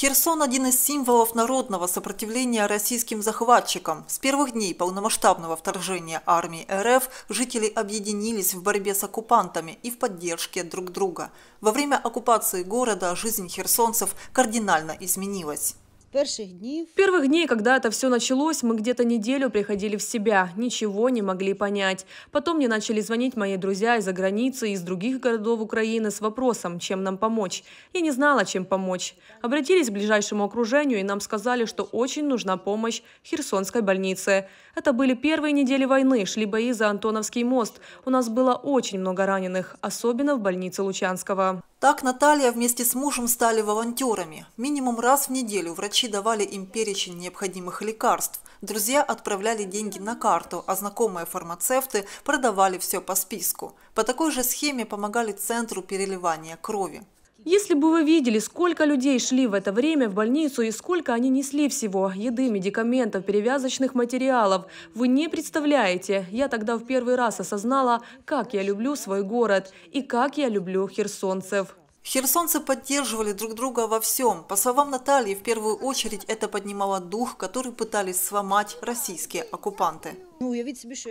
Херсон – один из символов народного сопротивления российским захватчикам. С первых дней полномасштабного вторжения армии РФ жители объединились в борьбе с оккупантами и в поддержке друг друга. Во время оккупации города жизнь херсонцев кардинально изменилась первых дней... Первых дней, когда это все началось, мы где-то неделю приходили в себя, ничего не могли понять. Потом мне начали звонить мои друзья из-за границы, из других городов Украины с вопросом, чем нам помочь. Я не знала, чем помочь. Обратились к ближайшему окружению, и нам сказали, что очень нужна помощь Херсонской больнице. Это были первые недели войны, шли бои за Антоновский мост. У нас было очень много раненых, особенно в больнице Лучанского. Так Наталья вместе с мужем стали волонтерами. Минимум раз в неделю врачи давали им перечень необходимых лекарств. Друзья отправляли деньги на карту, а знакомые фармацевты продавали все по списку. По такой же схеме помогали центру переливания крови. Если бы вы видели, сколько людей шли в это время в больницу и сколько они несли всего – еды, медикаментов, перевязочных материалов, вы не представляете. Я тогда в первый раз осознала, как я люблю свой город и как я люблю херсонцев. Херсонцы поддерживали друг друга во всем. По словам Натальи, в первую очередь это поднимало дух, который пытались сломать российские оккупанты. Ну,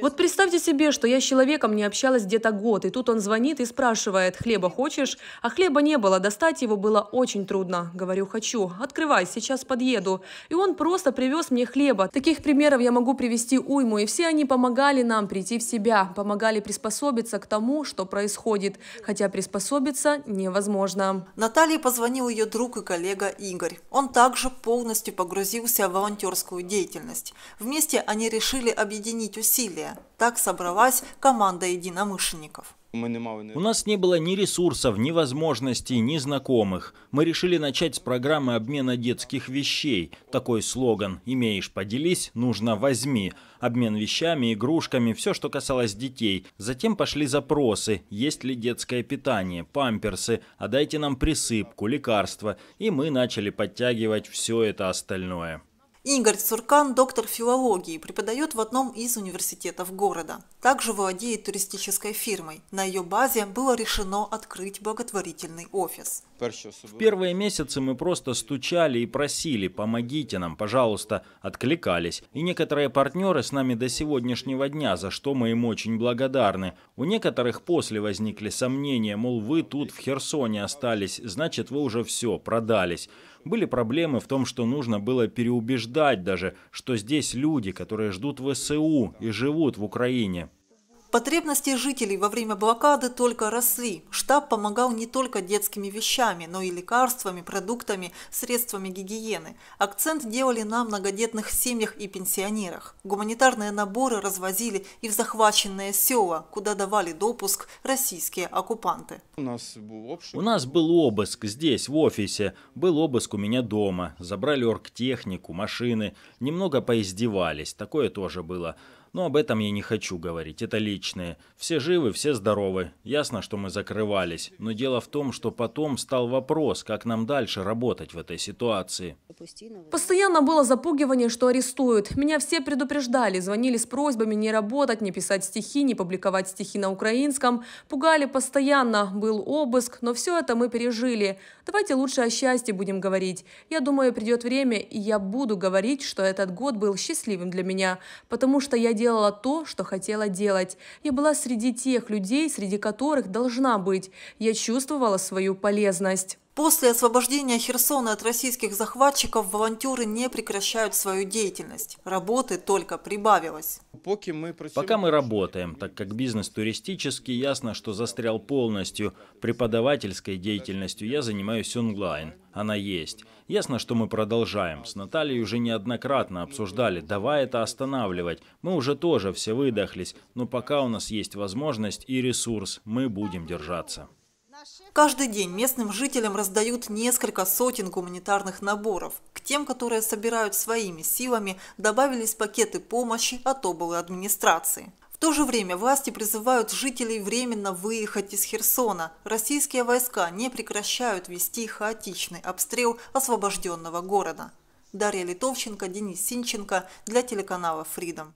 вот представьте себе, что я с человеком не общалась где-то год, и тут он звонит и спрашивает, хлеба хочешь? А хлеба не было, достать его было очень трудно. Говорю, хочу. Открывай, сейчас подъеду. И он просто привез мне хлеба. Таких примеров я могу привести уйму, и все они помогали нам прийти в себя, помогали приспособиться к тому, что происходит, хотя приспособиться невозможно. Наталье позвонил ее друг и коллега Игорь. Он также полностью погрузился в волонтерскую деятельность. Вместе они решили объединить объединить усилия. Так собралась команда единомышленников. У нас не было ни ресурсов, ни возможностей, ни знакомых. Мы решили начать с программы обмена детских вещей. Такой слоган «Имеешь – поделись, нужно – возьми». Обмен вещами, игрушками, все, что касалось детей. Затем пошли запросы, есть ли детское питание, памперсы, а дайте нам присыпку, лекарства. И мы начали подтягивать все это остальное. Игорь Цуркан – доктор филологии, преподает в одном из университетов города. Также владеет туристической фирмой. На ее базе было решено открыть благотворительный офис. В первые месяцы мы просто стучали и просили «помогите нам, пожалуйста», откликались. И некоторые партнеры с нами до сегодняшнего дня, за что мы им очень благодарны. У некоторых после возникли сомнения, мол, вы тут в Херсоне остались, значит вы уже все, продались. Были проблемы в том, что нужно было переубеждать ожидать даже, что здесь люди, которые ждут ВСУ и живут в Украине, Потребности жителей во время блокады только росли. Штаб помогал не только детскими вещами, но и лекарствами, продуктами, средствами гигиены. Акцент делали на многодетных семьях и пенсионерах. Гуманитарные наборы развозили и в захваченные села, куда давали допуск российские оккупанты. У нас был обыск, у нас был обыск здесь, в офисе. Был обыск у меня дома. Забрали оргтехнику, машины. Немного поиздевались. Такое тоже было. Но об этом я не хочу говорить. Это лично отличные. Все живы, все здоровы. Ясно, что мы закрывались. Но дело в том, что потом стал вопрос, как нам дальше работать в этой ситуации. Постоянно было запугивание, что арестуют. Меня все предупреждали, звонили с просьбами не работать, не писать стихи, не публиковать стихи на украинском. Пугали постоянно, был обыск, но все это мы пережили. Давайте лучше о счастье будем говорить. Я думаю, придет время, и я буду говорить, что этот год был счастливым для меня, потому что я делала то, что хотела делать. Я была среди тех людей, среди которых должна быть. Я чувствовала свою полезность. После освобождения Херсона от российских захватчиков волонтеры не прекращают свою деятельность. Работы только прибавилось. Пока мы работаем, так как бизнес туристический, ясно, что застрял полностью. Преподавательской деятельностью я занимаюсь онлайн. Она есть. Ясно, что мы продолжаем. С Натальей уже неоднократно обсуждали, давай это останавливать. Мы уже тоже все выдохлись, но пока у нас есть возможность и ресурс, мы будем держаться. Каждый день местным жителям раздают несколько сотен гуманитарных наборов. К тем, которые собирают своими силами, добавились пакеты помощи от облы администрации. В то же время власти призывают жителей временно выехать из Херсона. Российские войска не прекращают вести хаотичный обстрел освобожденного города. Дарья Литовченко, Денис Синченко для телеканала Freedom.